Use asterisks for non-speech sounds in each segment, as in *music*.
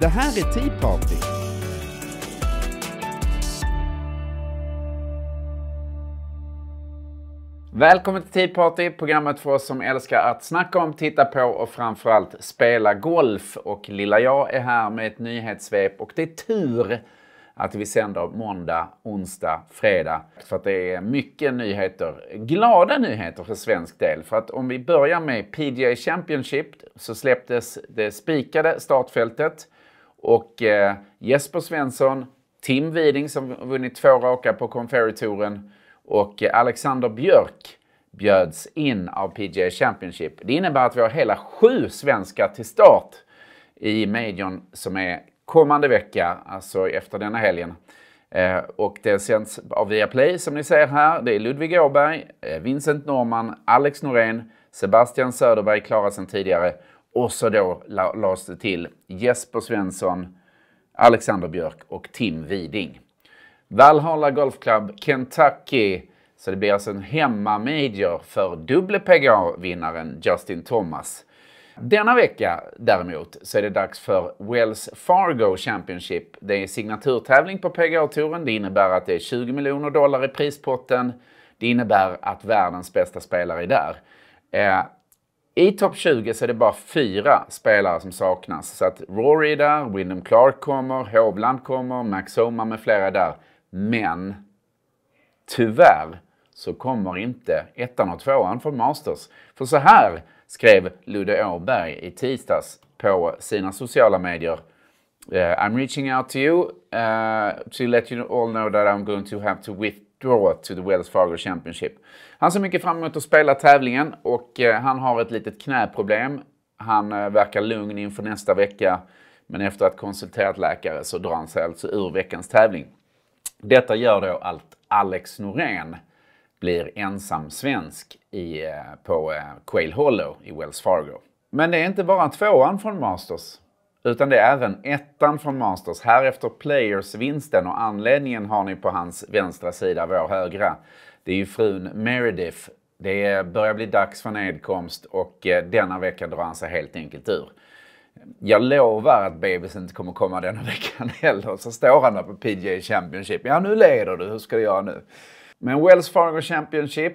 Det här är Tea Party. Välkommen till Tea Party, programmet för oss som älskar att snacka om, titta på och framförallt spela golf. Och lilla jag är här med ett nyhetssvep och det är tur att vi sänder måndag, onsdag, fredag. För att det är mycket nyheter, glada nyheter för svensk del. För att om vi börjar med PGA Championship så släpptes det spikade startfältet. Och eh, Jesper Svensson, Tim Widing som vunnit två raka på Conferi-touren och eh, Alexander Björk bjöds in av PGA Championship. Det innebär att vi har hela sju svenskar till start i Majorn som är kommande vecka, alltså efter denna helgen. Eh, och det sänds av Viaplay som ni ser här. Det är Ludvig Åberg, eh, Vincent Norman, Alex Norén, Sebastian Söderberg, Klara sedan tidigare och så då lades det till Jesper Svensson, Alexander Björk och Tim Widing. Valhalla Golf Club, Kentucky. Så det blir alltså en hemmamajor för pga vinnaren Justin Thomas. Denna vecka däremot så är det dags för Wells Fargo Championship. Det är signaturtävling på PGA-touren. Det innebär att det är 20 miljoner dollar i prispotten. Det innebär att världens bästa spelare är där. Eh, i topp 20 så är det bara fyra spelare som saknas. Så att Rory är där, Wyndham Clark kommer, Hovland kommer, Max Homa med flera där. Men tyvärr så kommer inte ettan och tvåan från Masters. För så här skrev Ludde Åberg i tisdags på sina sociala medier. Uh, I'm reaching out to you uh, to let you all know that I'm going to have to with draw to the Wells Fargo Championship. Han ser mycket fram emot att spela tävlingen och eh, han har ett litet knäproblem. Han eh, verkar lugn inför nästa vecka, men efter att konsulterat läkare så drar han sig alltså ur veckans tävling. Detta gör då att Alex Norén blir ensam svensk i, eh, på Quail Hollow i Wells Fargo. Men det är inte bara tvåan från Masters utan det är även ettan från Masters. Här efter Players-vinsten och anledningen har ni på hans vänstra sida, vår högra. Det är ju frun Meredith. Det börjar bli dags för nedkomst och eh, denna vecka drar han sig helt enkelt ur. Jag lovar att bebisen inte kommer komma denna veckan *laughs* heller. Så står han där på PGA Championship. Ja, nu leder du. Hur ska du göra nu? Men Wells Fargo Championship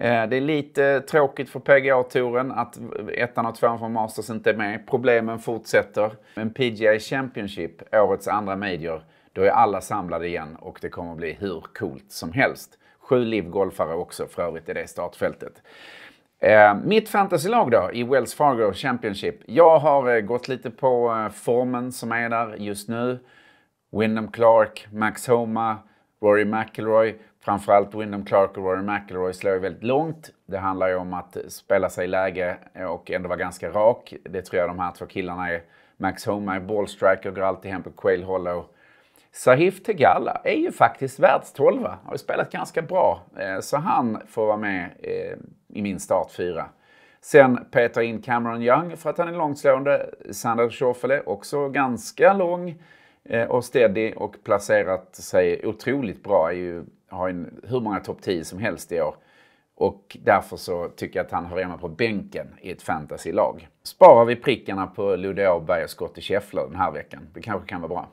Eh, det är lite tråkigt för pga touren att ettan och tvåan från Masters inte är med. Problemen fortsätter. Men PGA Championship, årets andra major, då är alla samlade igen och det kommer bli hur coolt som helst. Sju livgolfare också för övrigt i det startfältet. Eh, mitt fantasylag då i Wells Fargo Championship. Jag har eh, gått lite på eh, formen som är där just nu. Wyndham Clark, Max Homa, Rory McIlroy. Framförallt Wyndham Clark och Rory McIlroy slår ju väldigt långt. Det handlar ju om att spela sig i läge och ändå vara ganska rak. Det tror jag de här två killarna är. Max Homa är ballstriker, går alltid hem på Quail Hollow. Sahif Tegalla är ju faktiskt världstolva. Har ju spelat ganska bra. Eh, så han får vara med eh, i min start fyra. Sen petar in Cameron Young för att han är långtslående. Sander Schoffele också ganska lång eh, och steady och placerat sig otroligt bra. Är ju har en, hur många topp 10 som helst i år. Och därför så tycker jag att han hör hemma på bänken i ett fantasylag. Sparar vi prickarna på Ludde Åberg och Scottie Scheffler den här veckan. Det kanske kan vara bra.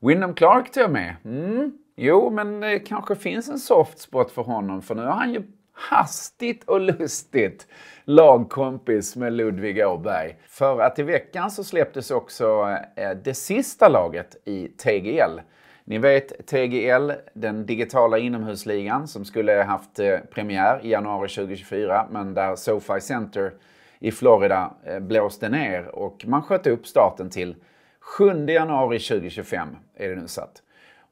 Wyndham Clark tog jag med. Mm. Jo, men det kanske finns en soft spot för honom, för nu har han ju hastigt och lustigt lagkompis med Ludvig Åberg. För att i veckan så släpptes också eh, det sista laget i TGL ni vet TGL, den digitala inomhusligan som skulle haft eh, premiär i januari 2024 men där SoFi Center i Florida eh, blåste ner och man sköt upp starten till 7 januari 2025 är det nu satt.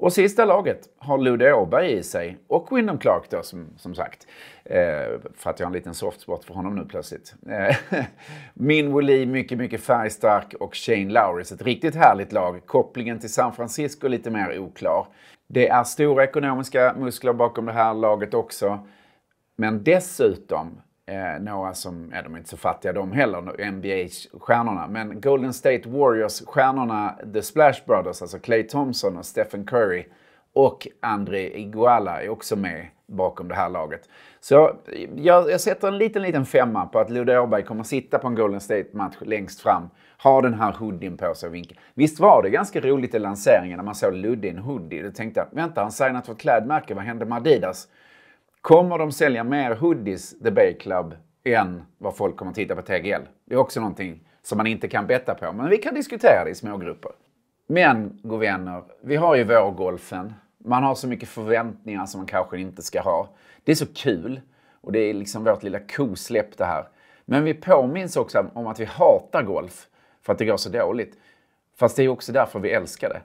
Och sista laget har Ludde Åberg i sig och Wyndham Clark då som, som sagt. Eh, för att jag har en liten soft spot för honom nu plötsligt. Eh, *laughs* Min Willy, mycket, mycket färgstark och Shane Lowry. ett riktigt härligt lag. Kopplingen till San Francisco lite mer oklar. Det är stora ekonomiska muskler bakom det här laget också. Men dessutom Eh, några som, ja de är inte så fattiga de heller, NBA-stjärnorna. Men Golden State Warriors-stjärnorna The Splash Brothers, alltså Clay Thompson och Stephen Curry och André Iguala är också med bakom det här laget. Så jag, jag sätter en liten, liten femma på att Ludde Åberg kommer sitta på en Golden State-match längst fram, ha den här hoodien på sig och vinka. Visst var det ganska roligt i lanseringen när man såg Ludde i en hoodie? Då tänkte jag, vänta, han signat för ett klädmärke, vad hände med Adidas? Kommer de sälja mer hoodies, The Bay Club, än vad folk kommer titta på TGL? Det är också någonting som man inte kan betta på, men vi kan diskutera det i smågrupper. Men, vänner, vi har ju vårgolfen. Man har så mycket förväntningar som man kanske inte ska ha. Det är så kul och det är liksom vårt lilla kosläpp det här. Men vi påminns också om att vi hatar golf för att det går så dåligt. Fast det är också därför vi älskar det.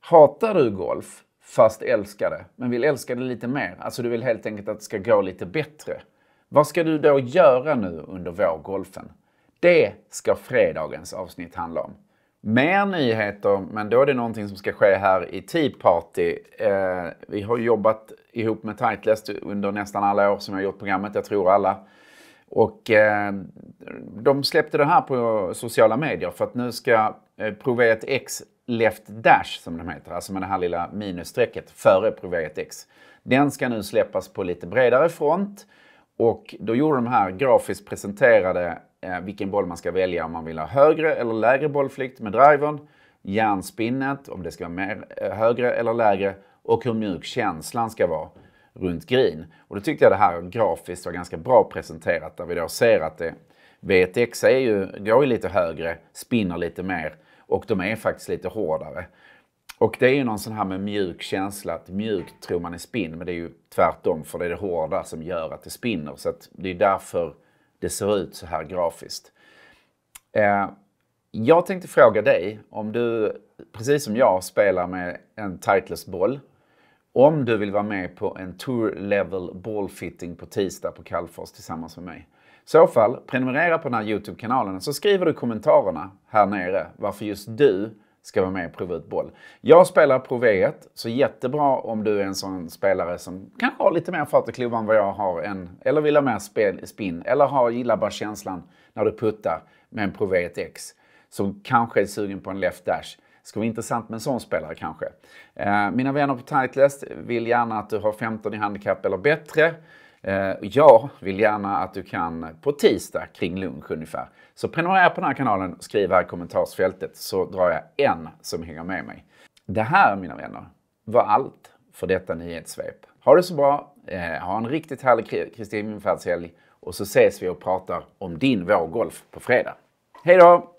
Hatar du golf fast älska det, men vill älska det lite mer. Alltså du vill helt enkelt att det ska gå lite bättre. Vad ska du då göra nu under vårgolfen? Det ska fredagens avsnitt handla om. Mer nyheter, men då är det någonting som ska ske här i Tea Party. Eh, vi har jobbat ihop med Tightlest under nästan alla år som jag gjort programmet, jag tror alla. Och eh, de släppte det här på sociala medier för att nu ska eh, Provet X left dash som de heter, alltså med det här lilla minusstrecket före Privet X. Den ska nu släppas på lite bredare front och då gjorde de här grafiskt presenterade eh, vilken boll man ska välja om man vill ha högre eller lägre bollflykt med drivern, järnspinnet, om det ska vara mer, eh, högre eller lägre och hur mjuk känslan ska vara runt green. Och då tyckte jag det här grafiskt var ganska bra presenterat där vi då ser att det VTX är ju, går ju lite högre, spinner lite mer och de är faktiskt lite hårdare. Och det är ju någon sån här med mjuk känsla, att mjukt tror man är spinn, men det är ju tvärtom, för det är det hårda som gör att det spinner. Så att det är därför det ser ut så här grafiskt. Eh, jag tänkte fråga dig, om du precis som jag spelar med en tightless boll, om du vill vara med på en Tour Level fitting på tisdag på Kalfors tillsammans med mig. I så fall, prenumerera på den här Youtube-kanalen så skriver du kommentarerna här nere varför just du ska vara med och prova ut boll. Jag spelar Pro 1 så jättebra om du är en sån spelare som kanske har lite mer fart i klubban än vad jag har, än, eller vill ha mer spel, spin, eller har, gillar bara känslan när du puttar med en Pro 1 X som kanske är sugen på en left dash. Det ska vara intressant med en sån spelare kanske. Eh, mina vänner på Titleist vill gärna att du har 15 i handikapp eller bättre. Eh, jag vill gärna att du kan på tisdag kring lunch ungefär. Så prenumerera på den här kanalen, skriv här i kommentarsfältet så drar jag en som hänger med mig. Det här mina vänner var allt för detta nyhetssvep. Ha det så bra, eh, ha en riktigt härlig Kristi himmelfärdshelg och så ses vi och pratar om din vårgolf på fredag. Hej då!